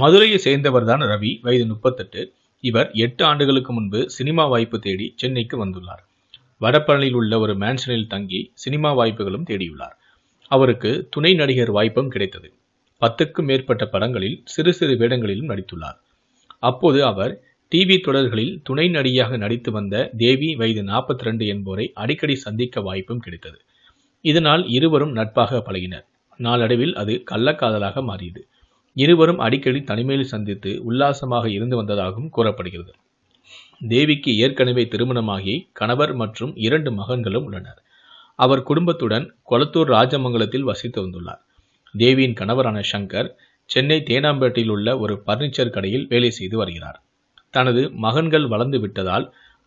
மதுரையை சேர்ந்தவர் தான் ரவி வயது முப்பத்தெட்டு இவர் எட்டு ஆண்டுகளுக்கு முன்பு சினிமா வாய்ப்பு தேடி சென்னைக்கு வந்துள்ளார் வடபழனியில் உள்ள ஒரு மேன்ஷனில் தங்கி சினிமா வாய்ப்புகளும் தேடியுள்ளார் அவருக்கு துணை நடிகர் வாய்ப்பும் கிடைத்தது பத்துக்கும் மேற்பட்ட படங்களில் சிறு சிறு வேடங்களிலும் நடித்துள்ளார் அப்போது அவர் டிவி தொடர்களில் துணை நடிகையாக நடித்து வந்த தேவி வயது நாற்பத்தி ரெண்டு என்போரை அடிக்கடி சந்திக்க வாய்ப்பும் கிடைத்தது இதனால் இருவரும் நட்பாக பழகினர் நாளடைவில் அது கள்ளக்காதலாக மாறியது இருவரும் அடிக்கடி தனிமையில் சந்தித்து உல்லாசமாக இருந்து வந்ததாகவும் கூறப்படுகிறது தேவிக்கு ஏற்கனவே திருமணமாகி கணவர் மற்றும் இரண்டு மகன்களும் உள்ளனர் அவர் குடும்பத்துடன் கொளத்தூர் ராஜமங்கலத்தில் வசித்து வந்துள்ளார் தேவியின் கணவரான சங்கர் சென்னை தேனாம்பேட்டையில் உள்ள ஒரு பர்னிச்சர் கடையில் வேலை செய்து வருகிறார் தனது மகன்கள் வளர்ந்து விட்டதால்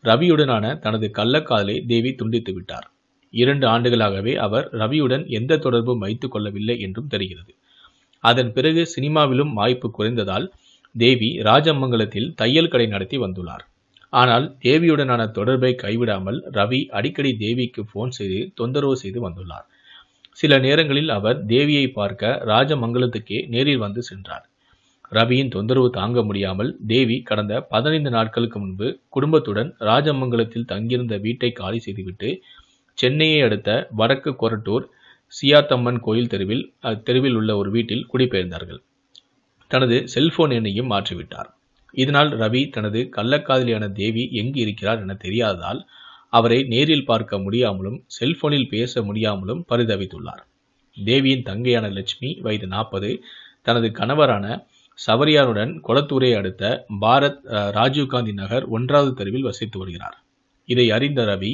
ரவியுடனான தனது கள்ளக்காதலை தேவி துண்டித்து விட்டார் இரண்டு ஆண்டுகளாகவே அவர் ரவியுடன் எந்த தொடர்பும் வைத்துக் கொள்ளவில்லை என்றும் தெரிகிறது அதன் பிறகு சினிமாவிலும் வாய்ப்பு குறைந்ததால் தேவி ராஜமங்கலத்தில் தையல் கடை நடத்தி வந்துள்ளார் ஆனால் தேவியுடனான தொடர்பை கைவிடாமல் ரவி அடிக்கடி தேவிக்கு போன் செய்து தொந்தரவு செய்து வந்துள்ளார் சில நேரங்களில் அவர் தேவியை பார்க்க ராஜமங்கலத்துக்கே நேரில் வந்து சென்றார் ரவியின் தொந்தரவு தாங்க முடியாமல் தேவி கடந்த பதினைந்து நாட்களுக்கு முன்பு குடும்பத்துடன் ராஜமங்கலத்தில் தங்கியிருந்த வீட்டை காலி செய்துவிட்டு சென்னையை அடுத்த வடக்கு கொரட்டூர் சியாத்தம்மன் கோயில் தெருவில் தெருவில் உள்ள ஒரு வீட்டில் குடிபெயர்ந்தார்கள் தனது செல்போன் எண்ணையும் மாற்றிவிட்டார் இதனால் ரவி தனது கள்ளக்காதலியான தேவி எங்கு இருக்கிறார் என தெரியாததால் அவரை நேரில் பார்க்க முடியாமலும் செல்போனில் பேச முடியாமலும் பரிதவித்துள்ளார் தேவியின் தங்கையான லட்சுமி வயது நாற்பது தனது கணவரான சவரியாருடன் கொளத்தூரை அடுத்த பாரத் ராஜீவ்காந்தி நகர் ஒன்றாவது தெருவில் வசித்து வருகிறார் இதை அறிந்த ரவி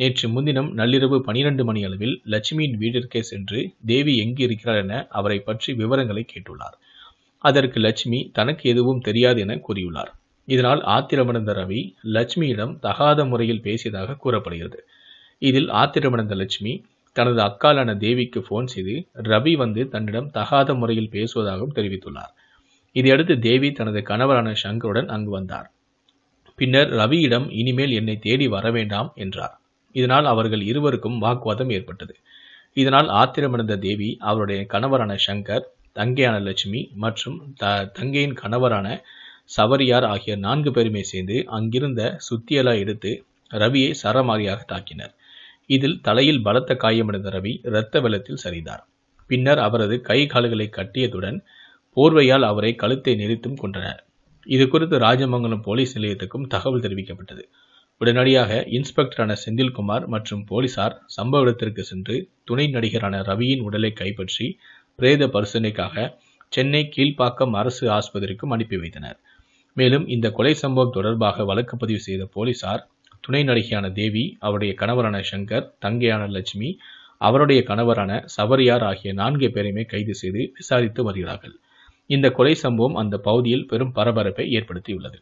நேற்று முன்தினம் நள்ளிரவு பனிரெண்டு மணி அளவில் லட்சுமியின் வீட்டிற்கே சென்று தேவி எங்கு இருக்கிறார் என அவரை பற்றி விவரங்களை கேட்டுள்ளார் அதற்கு லட்சுமி தனக்கு எதுவும் தெரியாது என கூறியுள்ளார் இதனால் ஆத்திரமடைந்த ரவி லட்சுமியிடம் தகாத முறையில் பேசியதாக கூறப்படுகிறது இதில் ஆத்திரமடைந்த லட்சுமி தனது அக்காலான தேவிக்கு ஃபோன் செய்து ரவி வந்து தன்னிடம் தகாத முறையில் பேசுவதாகவும் தெரிவித்துள்ளார் இதையடுத்து தேவி தனது கணவரான சங்கருடன் அங்கு வந்தார் பின்னர் ரவியிடம் இனிமேல் என்னை தேடி வர வேண்டாம் என்றார் இதனால் அவர்கள் இருவருக்கும் வாக்குவாதம் ஏற்பட்டது இதனால் ஆத்திரமடைந்த தேவி அவருடைய கணவரான சங்கர் தங்கையான லட்சுமி மற்றும் த தங்கையின் கணவரான சவரியார் ஆகிய நான்கு பேருமே சேர்ந்து அங்கிருந்த சுத்தியலா எடுத்து ரவியை சரமாரியாக தாக்கினர் இதில் தலையில் பலத்த காயமடைந்த ரவி இரத்த வெள்ளத்தில் சரிந்தார் பின்னர் அவரது கை கால்களை கட்டியதுடன் போர்வையால் அவரை கழுத்தை நெறித்தும் கொன்றனர் இது குறித்து ராஜமங்கலம் போலீஸ் நிலையத்துக்கும் தகவல் தெரிவிக்கப்பட்டது உடனடியாக இன்ஸ்பெக்டரான செந்தில்குமார் மற்றும் போலீசார் சம்பவ இடத்திற்கு சென்று துணை நடிகரான ரவியின் உடலை கைப்பற்றி பிரேத பரிசோதனைக்காக சென்னை கீழ்ப்பாக்கம் அரசு ஆஸ்பத்திரிக்கும் அனுப்பி வைத்தனர் மேலும் இந்த கொலை சம்பவம் தொடர்பாக வழக்கு பதிவு செய்த போலீசார் துணை நடிகையான தேவி அவருடைய கணவரான சங்கர் தங்கையான லட்சுமி அவருடைய கணவரான சவரியார் ஆகிய நான்கு பேரையுமே கைது செய்து விசாரித்து வருகிறார்கள் இந்த கொலை சம்பவம் அந்த பகுதியில் பெரும் பரபரப்பை ஏற்படுத்தியுள்ளது